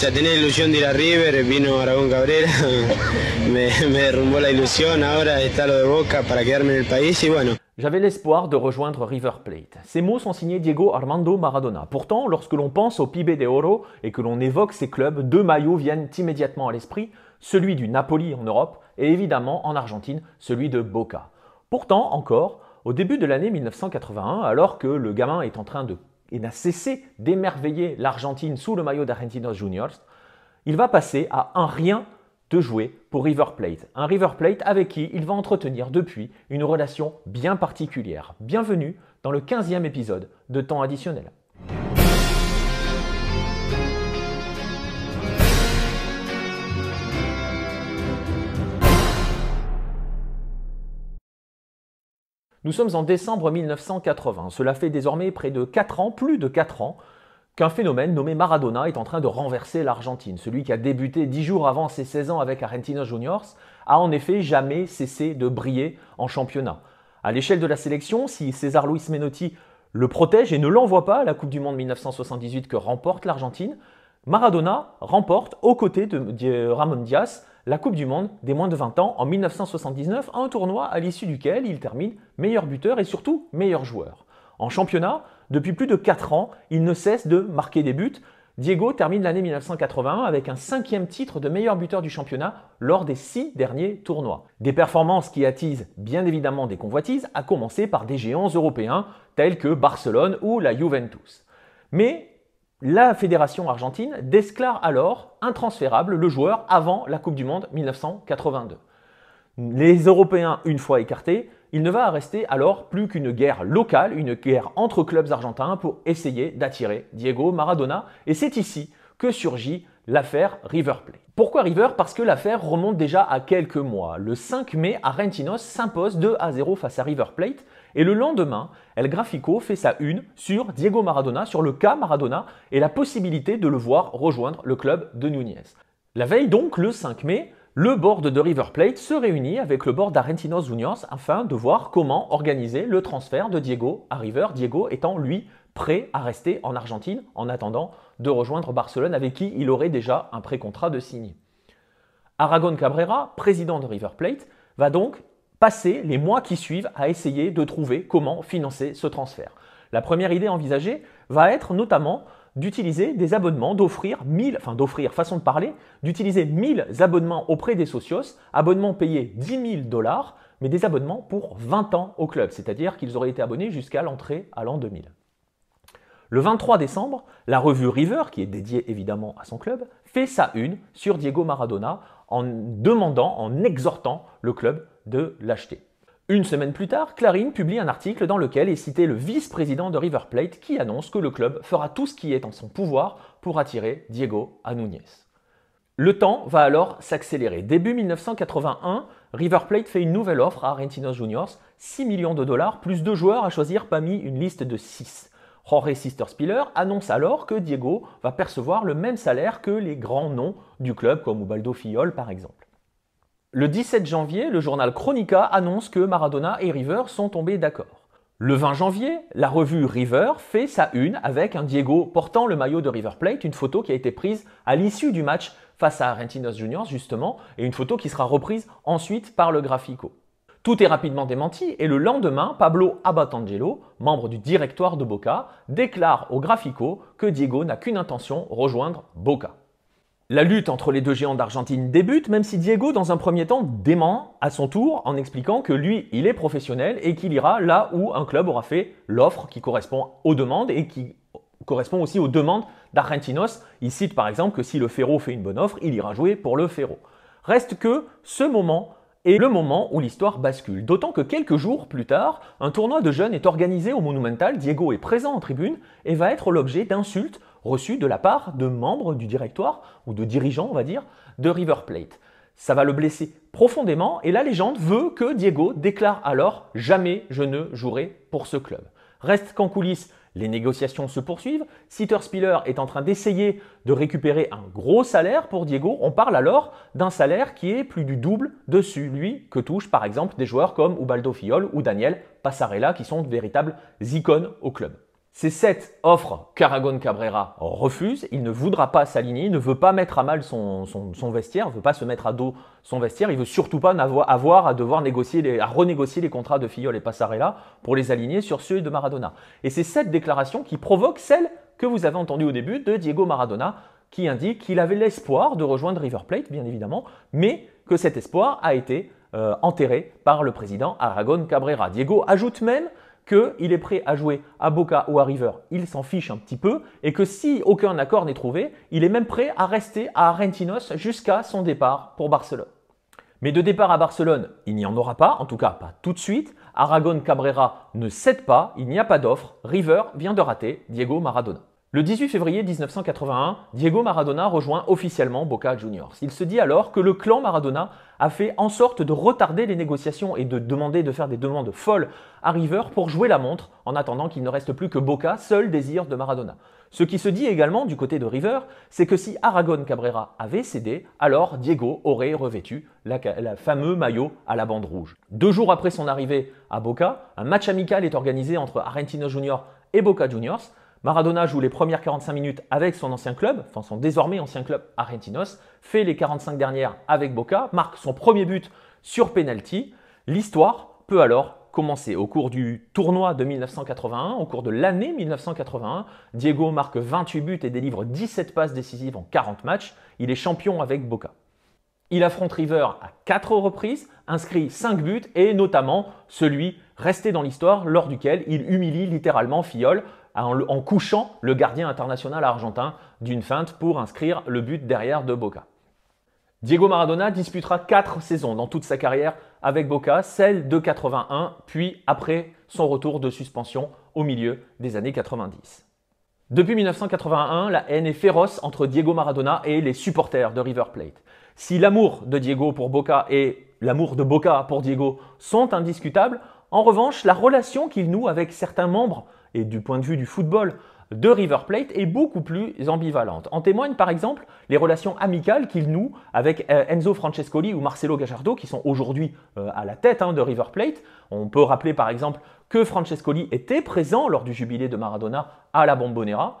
J'avais l'espoir de rejoindre River Plate. Ces mots sont signés Diego Armando Maradona. Pourtant, lorsque l'on pense au PIB de Oro et que l'on évoque ces clubs, deux maillots viennent immédiatement à l'esprit, celui du Napoli en Europe et évidemment en Argentine, celui de Boca. Pourtant, encore, au début de l'année 1981, alors que le gamin est en train de et n'a cessé d'émerveiller l'Argentine sous le maillot d'Argentinos Juniors, il va passer à un rien de jouer pour River Plate. Un River Plate avec qui il va entretenir depuis une relation bien particulière. Bienvenue dans le 15e épisode de Temps additionnel. Nous sommes en décembre 1980. Cela fait désormais près de 4 ans, plus de 4 ans, qu'un phénomène nommé Maradona est en train de renverser l'Argentine. Celui qui a débuté 10 jours avant ses 16 ans avec Argentinos Juniors a en effet jamais cessé de briller en championnat. À l'échelle de la sélection, si César Luis Menotti le protège et ne l'envoie pas à la Coupe du Monde 1978 que remporte l'Argentine, Maradona remporte aux côtés de Ramon Diaz la Coupe du Monde des moins de 20 ans en 1979, un tournoi à l'issue duquel il termine meilleur buteur et surtout meilleur joueur. En championnat, depuis plus de 4 ans, il ne cesse de marquer des buts. Diego termine l'année 1981 avec un cinquième titre de meilleur buteur du championnat lors des six derniers tournois. Des performances qui attisent bien évidemment des convoitises, à commencer par des géants européens tels que Barcelone ou la Juventus. Mais la fédération argentine déclare alors intransférable le joueur avant la Coupe du Monde 1982. Les Européens, une fois écartés, il ne va rester alors plus qu'une guerre locale, une guerre entre clubs argentins pour essayer d'attirer Diego Maradona. Et c'est ici que surgit l'affaire River Plate. Pourquoi River Parce que l'affaire remonte déjà à quelques mois. Le 5 mai, Arentinos s'impose 2 à 0 face à River Plate et le lendemain, El Grafico fait sa une sur Diego Maradona, sur le cas Maradona et la possibilité de le voir rejoindre le club de Núñez. La veille donc, le 5 mai, le board de River Plate se réunit avec le board d'Arentinos Unions afin de voir comment organiser le transfert de Diego à River, Diego étant lui prêt à rester en Argentine en attendant de rejoindre Barcelone avec qui il aurait déjà un pré-contrat de signé. Aragon Cabrera, président de River Plate, va donc passer les mois qui suivent à essayer de trouver comment financer ce transfert. La première idée envisagée va être notamment d'utiliser des abonnements, d'offrir 1000, enfin d'offrir, façon de parler, d'utiliser 1000 abonnements auprès des socios, abonnements payés 10 000 dollars, mais des abonnements pour 20 ans au club, c'est-à-dire qu'ils auraient été abonnés jusqu'à l'entrée à l'an 2000. Le 23 décembre, la revue River, qui est dédiée évidemment à son club, fait sa une sur Diego Maradona en demandant, en exhortant le club de l'acheter. Une semaine plus tard, Clarine publie un article dans lequel est cité le vice-président de River Plate qui annonce que le club fera tout ce qui est en son pouvoir pour attirer Diego à Le temps va alors s'accélérer. Début 1981, River Plate fait une nouvelle offre à Argentinos Juniors, 6 millions de dollars plus deux joueurs à choisir parmi une liste de 6. Rory Sister-Spiller annonce alors que Diego va percevoir le même salaire que les grands noms du club, comme Ubaldo Fiol par exemple. Le 17 janvier, le journal Chronica annonce que Maradona et River sont tombés d'accord. Le 20 janvier, la revue River fait sa une avec un Diego portant le maillot de River Plate, une photo qui a été prise à l'issue du match face à Argentinos Juniors justement, et une photo qui sera reprise ensuite par le Grafico. Tout est rapidement démenti et le lendemain, Pablo Abatangelo, membre du directoire de Boca, déclare au Grafico que Diego n'a qu'une intention, rejoindre Boca. La lutte entre les deux géants d'Argentine débute, même si Diego, dans un premier temps, dément à son tour en expliquant que lui, il est professionnel et qu'il ira là où un club aura fait l'offre qui correspond aux demandes et qui correspond aussi aux demandes d'Argentinos. Il cite par exemple que si le Ferro fait une bonne offre, il ira jouer pour le Ferro. Reste que ce moment et le moment où l'histoire bascule. D'autant que quelques jours plus tard, un tournoi de jeunes est organisé au Monumental, Diego est présent en tribune et va être l'objet d'insultes reçues de la part de membres du directoire, ou de dirigeants on va dire, de River Plate. Ça va le blesser profondément et la légende veut que Diego déclare alors jamais je ne jouerai pour ce club. Reste qu'en coulisses, les négociations se poursuivent. Sitter Spiller est en train d'essayer de récupérer un gros salaire pour Diego. On parle alors d'un salaire qui est plus du double de celui que touchent par exemple des joueurs comme Ubaldo Fiol ou Daniel Passarella qui sont de véritables icônes au club. C'est cette offre qu'Aragon Cabrera refuse. Il ne voudra pas s'aligner, il ne veut pas mettre à mal son, vestiaire, il ne veut pas se mettre à dos son vestiaire, il veut surtout pas avoir à devoir négocier à renégocier les contrats de Fillol et Passarella pour les aligner sur ceux de Maradona. Et c'est cette déclaration qui provoque celle que vous avez entendue au début de Diego Maradona, qui indique qu'il avait l'espoir de rejoindre River Plate, bien évidemment, mais que cet espoir a été euh, enterré par le président Aragon Cabrera. Diego ajoute même qu'il est prêt à jouer à Boca ou à River, il s'en fiche un petit peu, et que si aucun accord n'est trouvé, il est même prêt à rester à Argentinos jusqu'à son départ pour Barcelone. Mais de départ à Barcelone, il n'y en aura pas, en tout cas pas tout de suite. Aragon Cabrera ne cède pas, il n'y a pas d'offre. River vient de rater Diego Maradona. Le 18 février 1981, Diego Maradona rejoint officiellement Boca Juniors. Il se dit alors que le clan Maradona a fait en sorte de retarder les négociations et de demander de faire des demandes folles à River pour jouer la montre en attendant qu'il ne reste plus que Boca, seul désir de Maradona. Ce qui se dit également du côté de River, c'est que si Aragon Cabrera avait cédé, alors Diego aurait revêtu le fameux maillot à la bande rouge. Deux jours après son arrivée à Boca, un match amical est organisé entre Argentino Junior et Boca Juniors Maradona joue les premières 45 minutes avec son ancien club, enfin son désormais ancien club Argentinos, fait les 45 dernières avec Boca, marque son premier but sur penalty. L'histoire peut alors commencer. Au cours du tournoi de 1981, au cours de l'année 1981, Diego marque 28 buts et délivre 17 passes décisives en 40 matchs. Il est champion avec Boca. Il affronte River à 4 reprises, inscrit 5 buts et notamment celui resté dans l'histoire lors duquel il humilie littéralement Fiol en, couchant le gardien international argentin d'une feinte pour inscrire le but derrière de Boca. Diego Maradona disputera 4 saisons dans toute sa carrière avec Boca, celle de 81, puis après son retour de suspension au milieu des années 90. Depuis 1981, la haine est féroce entre Diego Maradona et les supporters de River Plate. Si l'amour de Diego pour Boca et l'amour de Boca pour Diego sont indiscutables, en revanche, la relation qu'il noue avec certains membres et du point de vue du football de River Plate est beaucoup plus ambivalente. En témoignent par exemple les relations amicales qu'il noue avec euh, Enzo Francescoli ou Marcelo Gallardo qui sont aujourd'hui euh, à la tête hein, de River Plate. On peut rappeler par exemple que Francescoli était présent lors du jubilé de Maradona à la Bombonera.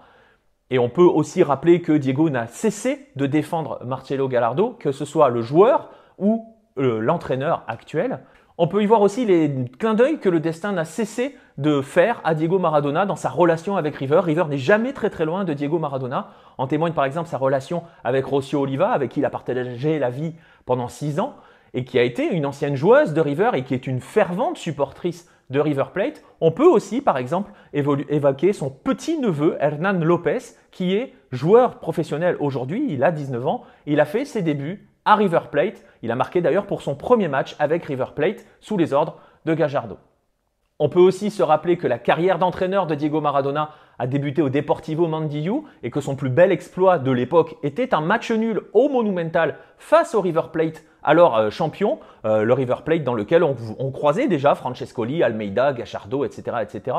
Et on peut aussi rappeler que Diego n'a cessé de défendre Marcelo Gallardo, que ce soit le joueur ou euh, l'entraîneur actuel. On peut y voir aussi les clins d'œil que le destin n'a cessé de faire à Diego Maradona dans sa relation avec River. River n'est jamais très très loin de Diego Maradona. En témoigne par exemple sa relation avec Rocio Oliva, avec qui il a partagé la vie pendant six ans, et qui a été une ancienne joueuse de River et qui est une fervente supportrice de River Plate. On peut aussi par exemple évoquer son petit-neveu Hernan Lopez, qui est joueur professionnel aujourd'hui, il a 19 ans, il a fait ses débuts à River Plate. Il a marqué d'ailleurs pour son premier match avec River Plate sous les ordres de Gajardo. On peut aussi se rappeler que la carrière d'entraîneur de Diego Maradona a débuté au Deportivo Mandiyou et que son plus bel exploit de l'époque était un match nul au Monumental face au River Plate, alors euh, champion, euh, le River Plate dans lequel on, croisait déjà Francescoli, Almeida, Gachardo, etc., etc.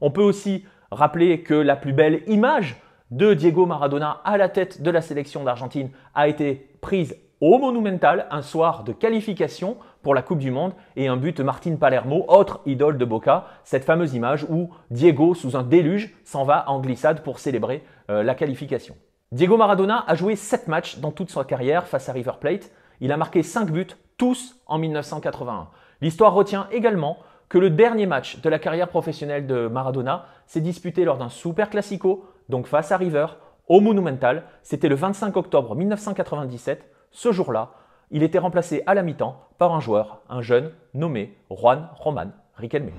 On peut aussi rappeler que la plus belle image de Diego Maradona à la tête de la sélection d'Argentine a été prise au Monumental un soir de qualification pour la Coupe du Monde et un but de Martin Palermo, autre idole de Boca, cette fameuse image où Diego, sous un déluge, s'en va en glissade pour célébrer euh, la qualification. Diego Maradona a joué 7 matchs dans toute sa carrière face à River Plate. Il a marqué 5 buts, tous en 1981. L'histoire retient également que le dernier match de la carrière professionnelle de Maradona s'est disputé lors d'un Super Classico, donc face à River, au Monumental. C'était le 25 octobre 1997 ce jour-là, il était remplacé à la mi-temps par un joueur, un jeune, nommé Juan Roman Riquelme.